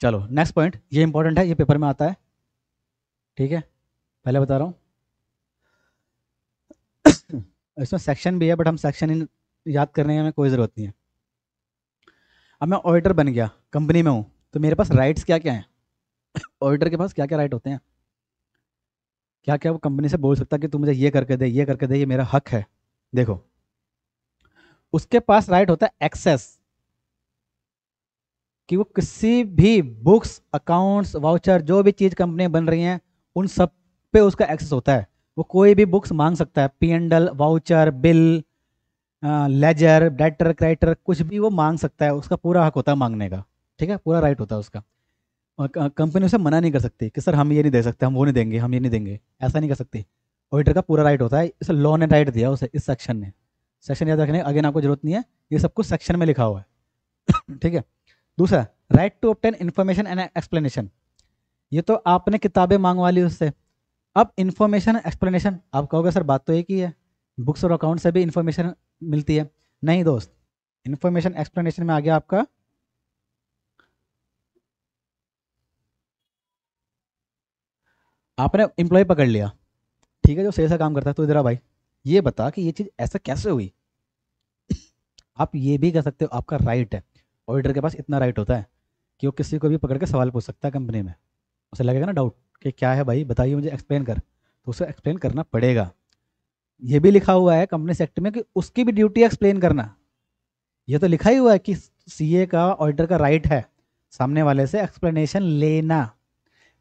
चलो next point ये important है ये पेपर में आता है ठीक है पहले बता रहा हूँ इसमें सेक्शन भी है बट हम सेक्शन इन याद करने की कोई ज़रूरत नहीं है अब मैं ऑडिटर बन गया कंपनी में हूँ तो मेरे पास राइट्स क्या क्या हैं ऑडिटर के पास क्या क्या राइट होते हैं क्या क्या वो कंपनी से बोल सकता है कि तू मुझे ये करके दे ये करके दे ये मेरा हक है देखो उसके पास राइट होता है एक्सेस कि वो किसी भी बुक्स अकाउंट्स वाउचर जो भी चीज़ कंपनियाँ बन रही हैं उन सब पे उसका एक्सेस होता है वो कोई भी बुक्स मांग सकता है P and L voucher bill ledger debtor creditor कुछ भी वो मांग सकता है उसका पूरा हक होता है मांगने का ठीक है पूरा राइट होता है उसका कंपनी उसे मना नहीं कर सकती कि सर हम ये नहीं दे सकते हम वो नहीं देंगे हम ये नहीं देंगे ऐसा नहीं कर सकती ऑडिटर का पूरा राइट होता है इसे लॉ ने राइट दिया उसे इस सेक्शन ने सेक्शन याद रखने अगेन आपको जरूरत नहीं है ये सब कुछ सेक्शन में लिखा हुआ है ठीक है दूसरा right to obtain information and explanation ये तो आपने किताबें मांगवा ली उससे अब इन्फॉर्मेशन एक्सप्लेनेशन आप कहोगे सर बात तो एक ही है बुक्स और अकाउंट से भी इन्फॉर्मेशन मिलती है नहीं दोस्त इन्फॉर्मेशन एक्सप्लेनेशन में आ गया आपका आपने एम्प्लॉय पकड़ लिया ठीक है जो सही का काम करता है तो इधर भाई ये बता कि ये चीज़ ऐसा कैसे हुई आप ये भी कह सकते हो आपका राइट है ऑडिटर के पास इतना राइट होता है कि वो किसी को भी पकड़ के सवाल पूछ सकता है कंपनी में उसे लगेगा ना डाउट कि क्या है भाई बताइए मुझे एक्सप्लेन कर तो उसे एक्सप्लेन करना पड़ेगा ये भी लिखा हुआ है कंपनी सेक्ट में कि उसकी भी ड्यूटी एक्सप्लेन करना यह तो लिखा ही हुआ है कि सीए का ऑडिटर का राइट है सामने वाले से एक्सप्लेनेशन लेना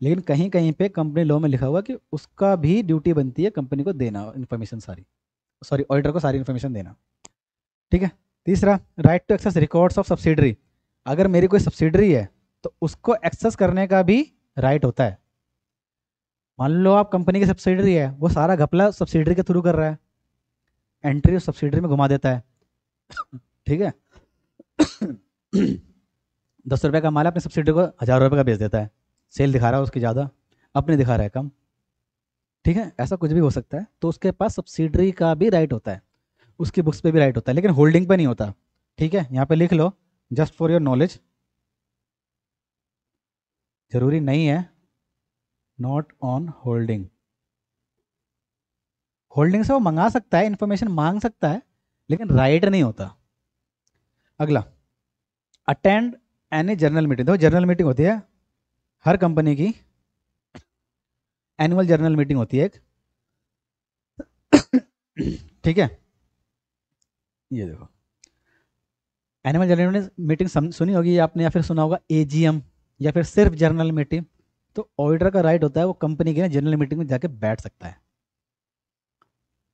लेकिन कहीं कहीं पे कंपनी लॉ में लिखा हुआ कि उसका भी ड्यूटी बनती है कंपनी को देना इन्फॉर्मेशन सारी सॉरी ऑडिटर को सारी इन्फॉर्मेशन देना ठीक है तीसरा right to access records of subsidiary अगर मेरी कोई सब्सिडरी है तो उसको एक्सेस करने का भी राइट होता है मान लो आप कंपनी की सब्सिडरी है वो सारा घपला सब्सिडरी के थ्रू कर रहा है एंट्री उस सब्सिडरी में घुमा देता है ठीक है दस रुपये का माल अपने सब्सिडरी को हज़ार रुपये का बेच देता है सेल दिखा रहा है उसकी ज़्यादा अपने दिखा रहा है कम ठीक है ऐसा कुछ भी हो सकता है तो उसके पास सब्सिडरी का भी राइट होता है उसकी बुक्स पे भी राइट होता है लेकिन होल्डिंग पे नहीं होता ठीक है यहाँ पे लिख लो जस्ट फॉर योर नॉलेज जरूरी नहीं है नॉट ऑन होल्डिंग होल्डिंग से वो मंगा सकता है इन्फॉर्मेशन मांग सकता है लेकिन राइट नहीं होता अगला अटेंड एनी जर्नल मीटिंग देखो जर्नल मीटिंग होती है हर कंपनी की एनुअल जर्नल मीटिंग होती है एक ठीक है ये देखो एनिमल जनरल मीटिंग सुनी होगी आपने या फिर सुना होगा एजीएम या फिर सिर्फ जनरल मीटिंग तो ऑडिटर का राइट होता है वो कंपनी की जनरल मीटिंग में जाके बैठ सकता है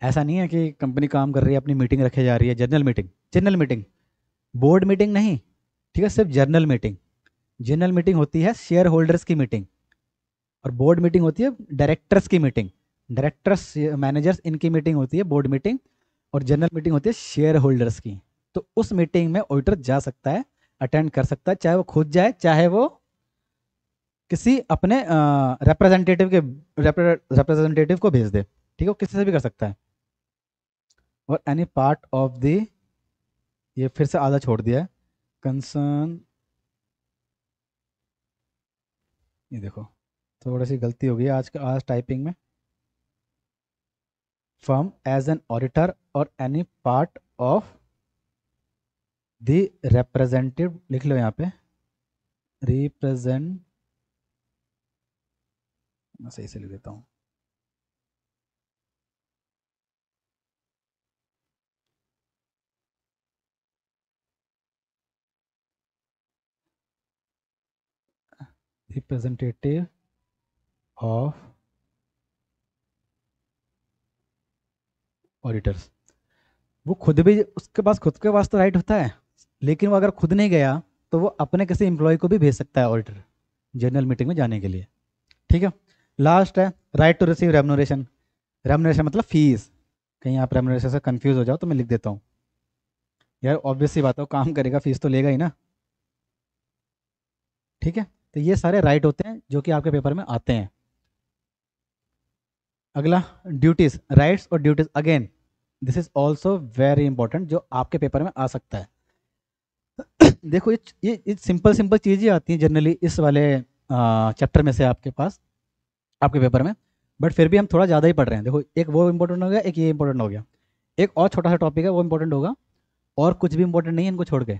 ऐसा नहीं है कि कंपनी काम कर रही है अपनी मीटिंग रखे जा रही है general meeting general meeting board meeting नहीं ठीक है सिर्फ जनरल मीटिंग जनरल मीटिंग होती है शेयर होल्डर्स की मीटिंग और बोर्ड मीटिंग होती है डायरेक्टर्स की मीटिंग डायरेक्टर्स मैनेजर्स इनकी मीटिंग होती है बोर्ड मीटिंग और जनरल मीटिंग होती है शेयर होल्डर्स की तो उस मीटिंग में ऑडिटर जा सकता है अटेंड कर सकता है चाहे वो खुद जाए चाहे वो किसी अपने रिप्रेजेंटेटिव के रिप्रेजेंटेटिव को भेज दे ठीक है किसी से भी कर सकता है और एनी पार्ट ऑफ द ये फिर से आधा छोड़ दिया कंसर्न ये देखो थोड़ी सी गलती हो गई आज आज टाइपिंग में firm as an auditor or any part of the representative लिख लो यहाँ पे represent मैं सही से लिख देता हूँ representative of ऑडिटर्स वो खुद भी उसके पास खुद के पास तो राइट होता है लेकिन वो अगर खुद नहीं गया तो वो अपने किसी एम्प्लॉय को भी भेज सकता है ऑडिटर जनरल मीटिंग में जाने के लिए ठीक है लास्ट है right to receive remuneration remuneration मतलब फीस कहीं आप रेमोनोरेशन से कन्फ्यूज हो जाओ तो मैं लिख देता हूँ यार ऑब्वियसली बात हो काम करेगा फीस तो लेगा ही ना ठीक है तो ये सारे राइट होते हैं जो कि आपके पेपर में आते हैं अगला ड्यूटीज राइट्स और duties again this is also very important जो आपके पेपर में आ सकता है देखो ये ये सिंपल सिंपल चीज़ें आती हैं जनरली इस वाले चैप्टर में से आपके पास आपके पेपर में बट फिर भी हम थोड़ा ज़्यादा ही पढ़ रहे हैं देखो एक वो इंपॉर्टेंट हो गया एक ये इंपॉर्टेंट हो गया एक और छोटा सा टॉपिक है वो इंपॉर्टेंट होगा और कुछ भी इंपॉर्टेंट नहीं है इनको छोड़ के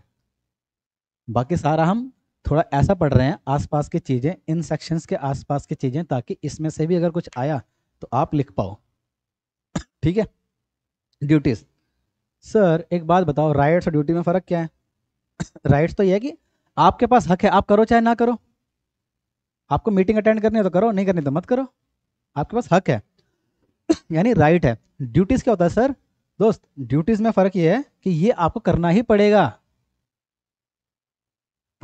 बाकी सारा हम थोड़ा ऐसा पढ़ रहे हैं आसपास की चीज़ें इन सेक्शंस के आसपास की चीज़ें ताकि इसमें से भी अगर कुछ आया तो आप लिख पाओ ठीक है ड्यूटीज सर एक बात बताओ राइट्स और ड्यूटी में फ़र्क क्या है राइट्स तो यह है कि आपके पास हक है आप करो चाहे ना करो आपको मीटिंग अटेंड करनी है तो करो नहीं करनी तो मत करो आपके पास हक है यानी राइट है ड्यूटीज़ क्या होता है सर दोस्त ड्यूटीज़ में फ़र्क यह है कि ये आपको करना ही पड़ेगा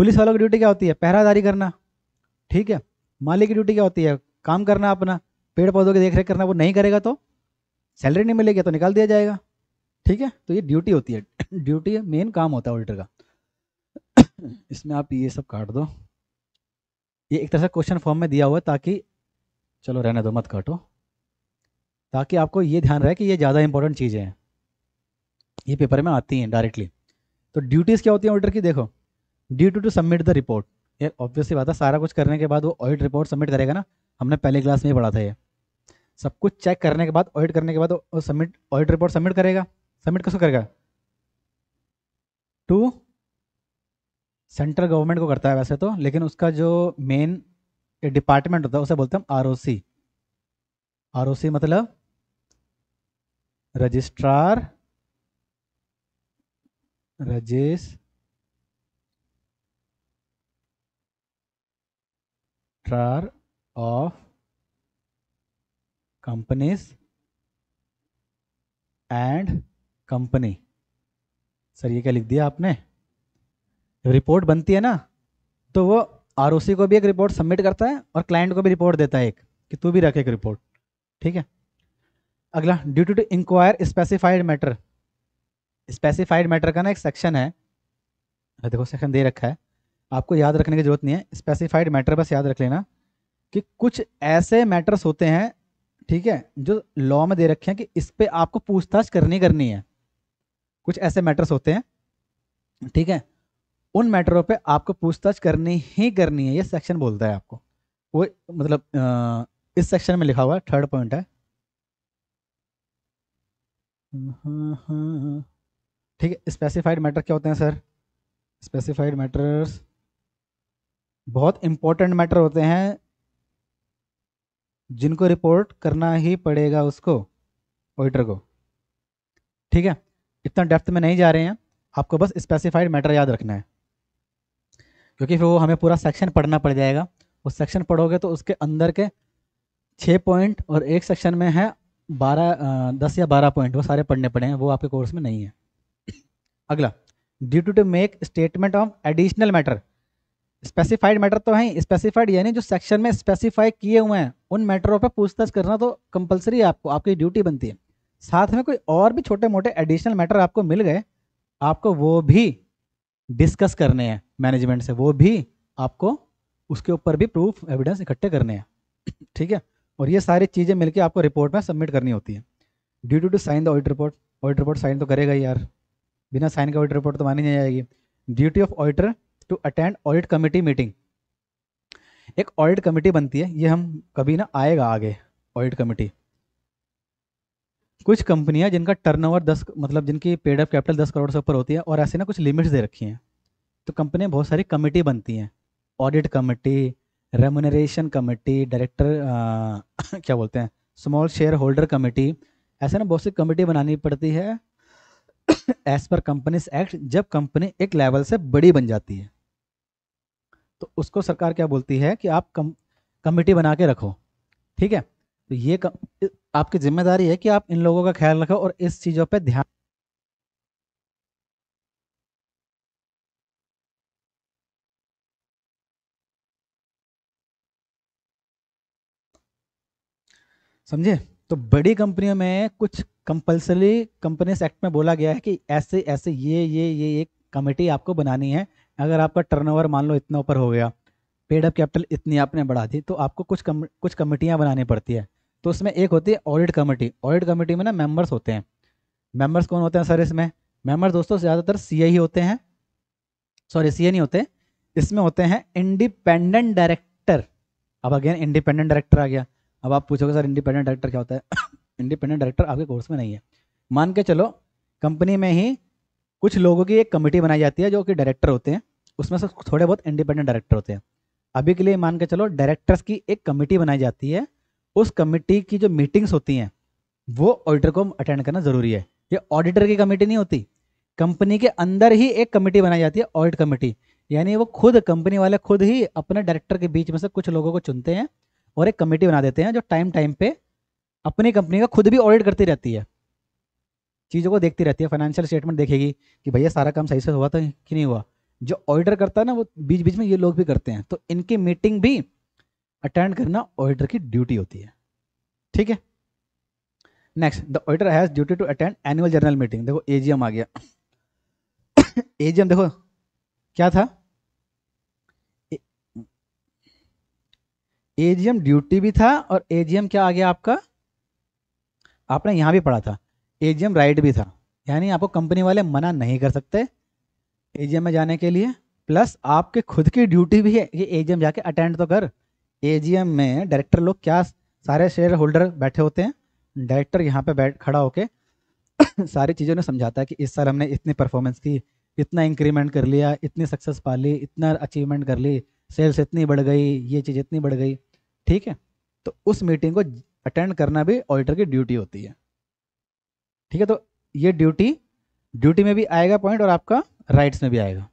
पुलिस वालों की ड्यूटी क्या होती है पहरादारी करना ठीक है मालिक की ड्यूटी क्या होती है काम करना अपना पेड़ पौधों की देख रेख करना वो नहीं करेगा तो सैलरी नहीं मिलेगी तो निकाल दिया जाएगा ठीक है तो ये ड्यूटी होती है ड्यूटी मेन काम होता है ऑडिटर का इसमें आप ये सब काट दो ये एक तरह से क्वेश्चन फॉर्म में दिया हुआ है ताकि चलो रहने दो मत काटो ताकि आपको ये ध्यान रहे कि ये ज़्यादा इंपॉर्टेंट चीज़ें हैं ये पेपर में आती हैं डायरेक्टली तो ड्यूटीज़ क्या होती हैं ऑडिटर की देखो duty to submit the report ये ऑब्वियसली बात है सारा कुछ करने के बाद वो ऑडिट रिपोर्ट सबमिट करेगा ना हमने पहले क्लास में ही पढ़ा था ये सब कुछ चेक करने के बाद ऑडिट करने के बाद सबमिट ऑडिट रिपोर्ट सबमिट करेगा सबमिट कैसे करेगा टू सेंट्रल गवर्नमेंट को करता है वैसे तो लेकिन उसका जो मेन डिपार्टमेंट होता है उसे बोलते हैं are O C R O C मतलब registrar registrar of companies and company sir ये क्या लिख दिया आपने रिपोर्ट बनती है ना तो वो आर को भी एक रिपोर्ट सबमिट करता है और क्लाइंट को भी रिपोर्ट देता है एक कि तू भी रख एक रिपोर्ट ठीक है अगला duty to inquire specified matter specified matter का ना एक सेक्शन है देखो सेक्शन दे रखा है आपको याद रखने की जरूरत नहीं है स्पेसिफाइड मैटर बस याद रख लेना कि कुछ ऐसे मैटर्स होते हैं ठीक है जो लॉ में दे रखे हैं कि इस पर आपको पूछताछ करनी करनी है कुछ ऐसे मैटर्स होते हैं ठीक है उन मैटरों पे आपको पूछताछ करनी ही करनी है ये सेक्शन बोलता है आपको वो मतलब इस सेक्शन में लिखा हुआ है थर्ड पॉइंट है ठीक है स्पेसिफाइड मैटर क्या होते हैं सर स्पेसिफाइड मैटर्स बहुत इंपॉर्टेंट मैटर होते हैं जिनको रिपोर्ट करना ही पड़ेगा उसको ऑडिटर को ठीक है इतना डेप्थ में नहीं जा रहे हैं आपको बस स्पेसिफाइड मैटर याद रखना है क्योंकि फिर वो हमें पूरा सेक्शन पढ़ना पड़ जाएगा वो सेक्शन पढ़ोगे तो उसके अंदर के छः पॉइंट और एक सेक्शन में है बारह दस या बारह पॉइंट वो सारे पढ़ने पड़े हैं वो आपके कोर्स में नहीं है अगला due to to make statement of additional matter specified matter तो है स्पेसिफाइड यानी जो सेक्शन में स्पेसिफाई किए हुए हैं उन मैटरों पर पूछताछ करना तो कंपलसरी है आपको आपकी ड्यूटी बनती है साथ में कोई और भी छोटे मोटे एडिशनल मैटर आपको मिल गए आपको वो भी डिस्कस करने हैं मैनेजमेंट से वो भी आपको उसके ऊपर भी प्रूफ एविडेंस इकट्ठे करने हैं ठीक है और ये सारी चीज़ें मिलकर आपको रिपोर्ट में सबमिट करनी होती है duty to sign the audit report audit report sign तो करेगा यार बिना साइन के ऑडिट रिपोर्ट तो मानी नहीं जाएगी duty of auditor to attend audit committee meeting एक ऑडिट कमेटी बनती है ये हम कभी ना आएगा आगे ऑडिट कमेटी कुछ कंपनियां जिनका टर्नओवर दस मतलब जिनकी पेड अप कैपिटल दस करोड़ से ऊपर होती है और ऐसे ना कुछ लिमिट्स दे रखी हैं तो कंपनियां बहुत सारी कमेटी बनती हैं audit committee remuneration committee director क्या बोलते हैं स्मॉल शेयर होल्डर कमेटी ऐसे ना बहुत सी कमेटी बनानी पड़ती है एज पर कंपनीज एक्ट जब कंपनी एक लेवल से बड़ी बन जाती है तो उसको सरकार क्या बोलती है कि आप कम कमेटी बना के रखो ठीक है तो ये कम, आपकी जिम्मेदारी है कि आप इन लोगों का ख्याल रखो और इस चीज़ों पे ध्यान समझे तो बड़ी कंपनियों में कुछ कंपलसरी कंपनीज एक्ट में बोला गया है कि ऐसे ऐसे ये ये ये एक कमेटी आपको बनानी है अगर आपका टर्नओवर मान लो इतना ऊपर हो गया पेड अप कैपिटल इतनी आपने बढ़ा दी तो आपको कुछ कम कुछ कमेटियाँ बनानी पड़ती है तो उसमें एक होती है ऑडिट कमेटी ऑडिट कमेटी में ना मेम्बर्स होते हैं मेम्बर्स कौन होते हैं सर इसमें मेम्बर्स दोस्तों ज़्यादातर सी ही e होते हैं सॉरी सी e नहीं होते इसमें होते हैं इंडिपेंडेंट डायरेक्टर अब अगेन इंडिपेंडेंट डायरेक्टर आ गया अब आप पूछोगे सर इंडिपेंडेंट डायरेक्टर क्या होता है इंडिपेंडेंट डायरेक्टर आपके कोर्स में नहीं है मान के चलो कंपनी में ही कुछ लोगों की एक कमेटी बनाई जाती है जो कि डायरेक्टर होते हैं उसमें से थोड़े बहुत इंडिपेंडेंट डायरेक्टर होते हैं अभी के लिए मान के चलो डायरेक्टर्स की एक कमेटी बनाई जाती है उस कमेटी की जो मीटिंग्स होती हैं वो ऑडिटर को अटेंड करना ज़रूरी है ये ऑडिटर की कमेटी नहीं होती कंपनी के अंदर ही एक कमेटी बनाई जाती है ऑडिट कमेटी यानी वो खुद कंपनी वाले खुद ही अपने डायरेक्टर के बीच में से कुछ लोगों को चुनते हैं और एक कमेटी बना देते हैं जो टाइम टाइम पे अपनी कंपनी का खुद भी ऑडिट करती रहती है चीज़ों को देखती रहती है फाइनेंशियल स्टेटमेंट देखेगी कि भैया सारा काम सही से हुआ था तो कि नहीं हुआ जो ऑर्डर करता है ना वो बीच बीच में ये लोग भी करते हैं तो इनकी मीटिंग भी अटेंड करना ऑर्डर की ड्यूटी होती है ठीक है next the auditor has duty to attend annual general meeting देखो एजीएम आ गया एजीएम देखो क्या था एजीएम ड्यूटी भी था और एजीएम क्या आ गया आपका आपने यहां भी पढ़ा था एजीएम राइट भी था यानी आपको कंपनी वाले मना नहीं कर सकते एजीएम में जाने के लिए प्लस आपके खुद की ड्यूटी भी है कि एजीएम जाके अटेंड तो कर एजीएम में डायरेक्टर लोग क्या सारे शेयर होल्डर बैठे होते हैं डायरेक्टर यहाँ पे बैठ खड़ा होके सारी चीज़ों ने समझाता है कि इस साल हमने इतनी परफॉर्मेंस की इतना इंक्रीमेंट कर लिया इतनी सक्सेस पा ली इतना अचीवमेंट कर ली सेल्स इतनी बढ़ गई ये चीज़ इतनी बढ़ गई ठीक है तो उस मीटिंग को अटेंड करना भी ऑडिटर की ड्यूटी होती है ठीक है तो ये ड्यूटी ड्यूटी में भी आएगा पॉइंट और आपका राइट्स में भी आएगा